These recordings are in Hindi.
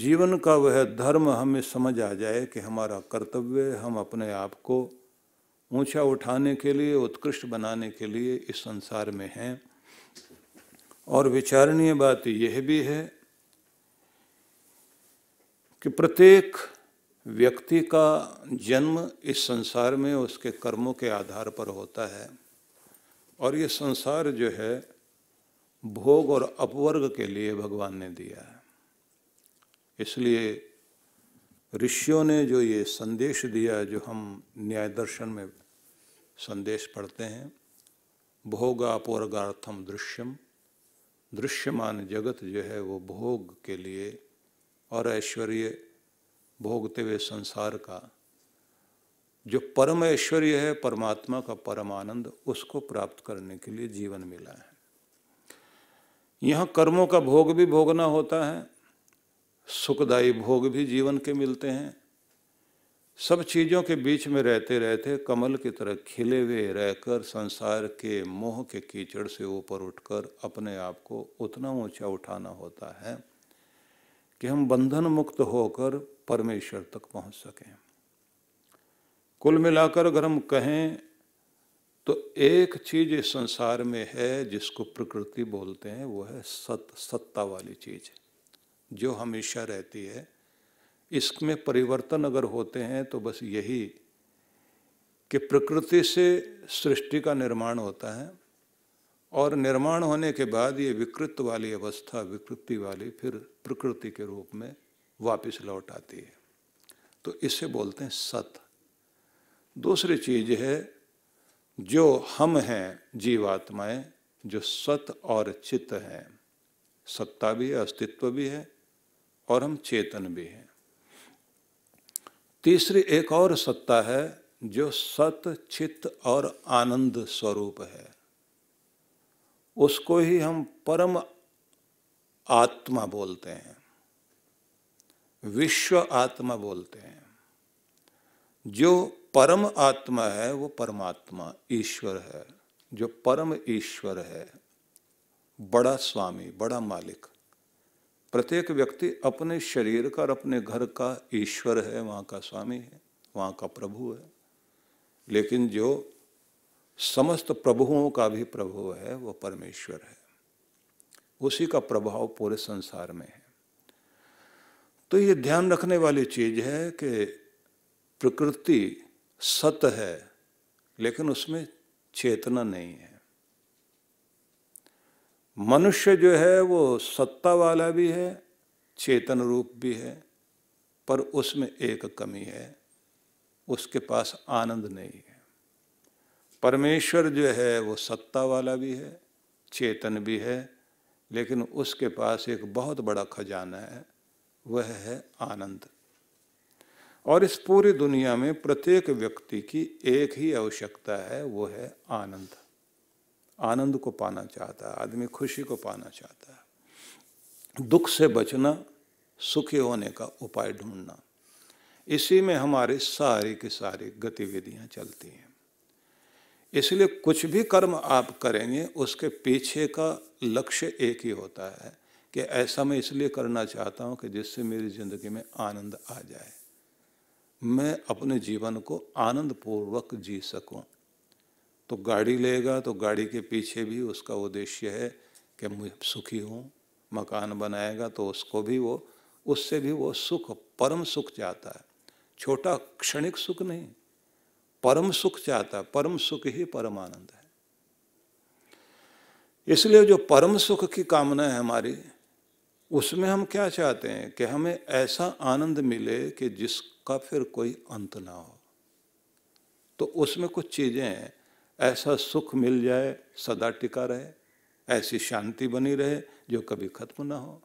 जीवन का वह धर्म हमें समझ आ जाए कि हमारा कर्तव्य हम अपने आप को ऊंचा उठाने के लिए उत्कृष्ट बनाने के लिए इस संसार में हैं और विचारणीय बात यह भी है कि प्रत्येक व्यक्ति का जन्म इस संसार में उसके कर्मों के आधार पर होता है और ये संसार जो है भोग और अपवर्ग के लिए भगवान ने दिया है इसलिए ऋषियों ने जो ये संदेश दिया जो हम न्याय दर्शन में संदेश पढ़ते हैं भोगापोर्गार्थम दृश्यम दृश्यमान जगत जो है वो भोग के लिए और ऐश्वर्य भोगते हुए संसार का जो परम ऐश्वर्य है परमात्मा का परम आनंद उसको प्राप्त करने के लिए जीवन मिला है यहाँ कर्मों का भोग भी भोगना होता है सुखदायी भोग भी जीवन के मिलते हैं सब चीज़ों के बीच में रहते रहते कमल की तरह खिले हुए रहकर संसार के मोह के कीचड़ से ऊपर उठकर अपने आप को उतना ऊंचा उठाना होता है कि हम बंधन मुक्त होकर परमेश्वर तक पहुंच सकें कुल मिलाकर अगर हम कहें तो एक चीज इस संसार में है जिसको प्रकृति बोलते हैं वो है सत सत्ता वाली चीज़ जो हमेशा रहती है इसमें परिवर्तन अगर होते हैं तो बस यही कि प्रकृति से सृष्टि का निर्माण होता है और निर्माण होने के बाद ये विकृत वाली अवस्था विकृति वाली फिर प्रकृति के रूप में वापस लौट आती है तो इसे बोलते हैं सत दूसरी चीज है जो हम हैं जीवात्माएं जो सत और चित्त हैं सत्ता भी है अस्तित्व भी है और हम चेतन भी हैं तीसरी एक और सत्ता है जो सत चित्त और आनंद स्वरूप है उसको ही हम परम आत्मा बोलते हैं विश्व आत्मा बोलते हैं जो परम आत्मा है वो परमात्मा ईश्वर है जो परम ईश्वर है बड़ा स्वामी बड़ा मालिक प्रत्येक व्यक्ति अपने शरीर का और अपने घर का ईश्वर है वहाँ का स्वामी है वहाँ का प्रभु है लेकिन जो समस्त प्रभुओं का भी प्रभु है वो परमेश्वर है उसी का प्रभाव पूरे संसार में है तो ये ध्यान रखने वाली चीज है कि प्रकृति सत है लेकिन उसमें चेतना नहीं है मनुष्य जो है वो सत्ता वाला भी है चेतन रूप भी है पर उसमें एक कमी है उसके पास आनंद नहीं है परमेश्वर जो है वो सत्ता वाला भी है चेतन भी है लेकिन उसके पास एक बहुत बड़ा खजाना है वह है आनंद और इस पूरी दुनिया में प्रत्येक व्यक्ति की एक ही आवश्यकता है वो है आनंद आनंद को पाना चाहता है आदमी खुशी को पाना चाहता है दुख से बचना सुखी होने का उपाय ढूंढना इसी में हमारे सारी की सारी गतिविधियां चलती हैं इसलिए कुछ भी कर्म आप करेंगे उसके पीछे का लक्ष्य एक ही होता है कि ऐसा मैं इसलिए करना चाहता हूँ कि जिससे मेरी ज़िंदगी में आनंद आ जाए मैं अपने जीवन को आनंद पूर्वक जी सकूं तो गाड़ी लेगा तो गाड़ी के पीछे भी उसका उद्देश्य है कि मैं सुखी हूँ मकान बनाएगा तो उसको भी वो उससे भी वो सुख परम सुख चाहता है छोटा क्षणिक सुख नहीं परम सुख चाहता है परम सुख ही परम आनंद है इसलिए जो परम सुख की कामना है हमारी उसमें हम क्या चाहते हैं कि हमें ऐसा आनंद मिले कि जिसका फिर कोई अंत ना हो तो उसमें कुछ चीज़ें हैं ऐसा सुख मिल जाए सदा टिका रहे ऐसी शांति बनी रहे जो कभी खत्म ना हो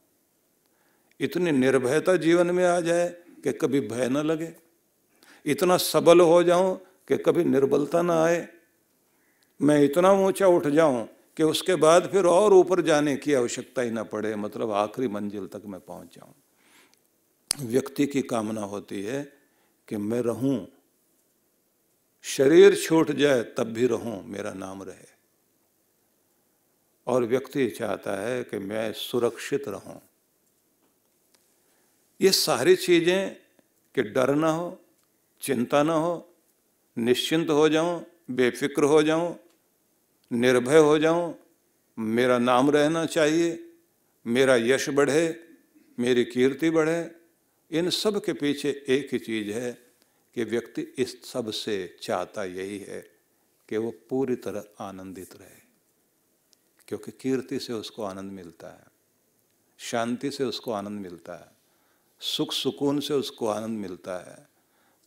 इतनी निर्भयता जीवन में आ जाए कि कभी भय न लगे इतना सबल हो जाऊं कि कभी निर्बलता ना आए मैं इतना ऊंचा उठ जाऊं कि उसके बाद फिर और ऊपर जाने की आवश्यकता ही ना पड़े मतलब आखिरी मंजिल तक मैं पहुंच जाऊं व्यक्ति की कामना होती है कि मैं रहूं शरीर छूट जाए तब भी रहूं मेरा नाम रहे और व्यक्ति चाहता है कि मैं सुरक्षित रहूं ये सारी चीज़ें कि डर ना हो चिंता ना हो निश्चिंत हो जाऊं बेफिक्र हो जाऊं निर्भय हो जाऊं मेरा नाम रहना चाहिए मेरा यश बढ़े मेरी कीर्ति बढ़े इन सब के पीछे एक ही चीज़ है कि व्यक्ति इस सब से चाहता यही है कि वो पूरी तरह आनंदित रहे क्योंकि कीर्ति से उसको आनंद मिलता है शांति से उसको आनंद मिलता है सुख सुकून से उसको आनंद मिलता है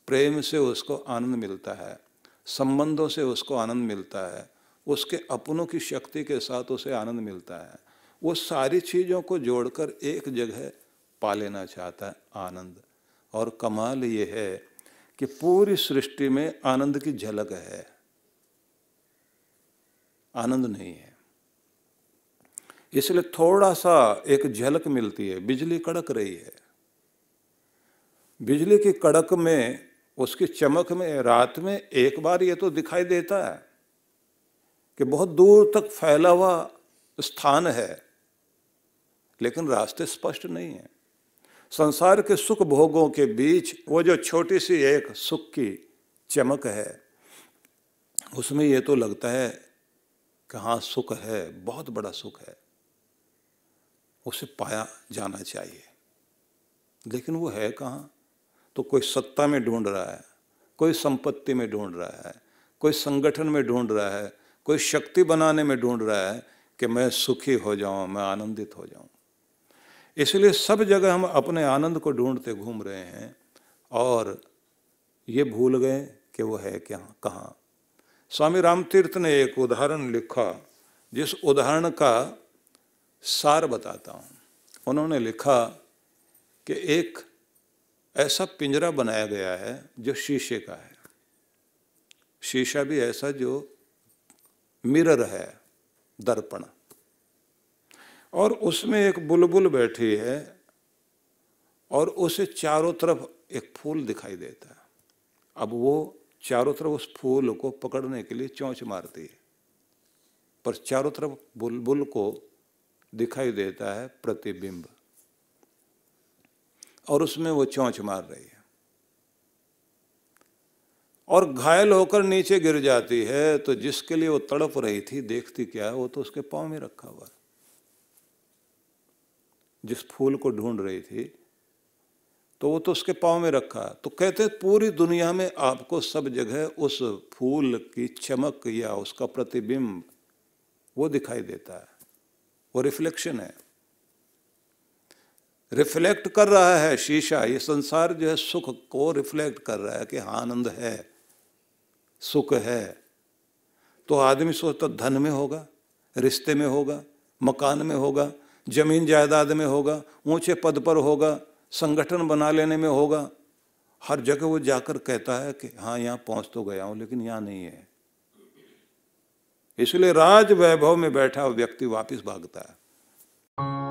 प्रेम से उसको आनंद मिलता है संबंधों से उसको आनंद मिलता है उसके अपनों की शक्ति के साथ उसे आनंद मिलता है वो सारी चीज़ों को जोड़कर एक जगह पा लेना चाहता है आनंद और कमाल ये है कि पूरी सृष्टि में आनंद की झलक है आनंद नहीं है इसलिए थोड़ा सा एक झलक मिलती है बिजली कड़क रही है बिजली की कड़क में उसकी चमक में रात में एक बार ये तो दिखाई देता है कि बहुत दूर तक फैला हुआ स्थान है लेकिन रास्ते स्पष्ट नहीं है संसार के सुख भोगों के बीच वो जो छोटी सी एक सुख की चमक है उसमें ये तो लगता है कि हाँ सुख है बहुत बड़ा सुख है उसे पाया जाना चाहिए लेकिन वो है कहाँ तो कोई सत्ता में ढूंढ रहा है कोई संपत्ति में ढूंढ रहा है कोई संगठन में ढूंढ रहा है कोई शक्ति बनाने में ढूंढ रहा है कि मैं सुखी हो जाऊं मैं आनंदित हो जाऊं इसलिए सब जगह हम अपने आनंद को ढूंढते घूम रहे हैं और ये भूल गए कि वो है क्या कहाँ स्वामी रामतीर्थ ने एक उदाहरण लिखा जिस उदाहरण का सार बताता हूँ उन्होंने लिखा कि एक ऐसा पिंजरा बनाया गया है जो शीशे का है शीशा भी ऐसा जो मिरर है दर्पण और उसमें एक बुलबुल बैठी है और उसे चारों तरफ एक फूल दिखाई देता है अब वो चारों तरफ उस फूल को पकड़ने के लिए चौंच मारती है पर चारों तरफ बुलबुल को दिखाई देता है प्रतिबिंब और उसमें वो चौंच मार रही है और घायल होकर नीचे गिर जाती है तो जिसके लिए वो तड़प रही थी देखती क्या है वो तो उसके पाँव में रखा हुआ है जिस फूल को ढूंढ रही थी तो वो तो उसके पाँव में रखा तो कहते पूरी दुनिया में आपको सब जगह उस फूल की चमक या उसका प्रतिबिंब वो दिखाई देता है वो रिफ्लेक्शन है रिफ्लेक्ट कर रहा है शीशा ये संसार जो है सुख को रिफ्लेक्ट कर रहा है कि हाँ, आनंद है सुख है तो आदमी सोचता धन में होगा रिश्ते में होगा मकान में होगा जमीन जायदाद में होगा ऊंचे पद पर होगा संगठन बना लेने में होगा हर जगह वो जाकर कहता है कि हाँ यहाँ पहुंच तो गया हूं लेकिन यहाँ नहीं है इसलिए राज वैभव में बैठा व्यक्ति वापस भागता है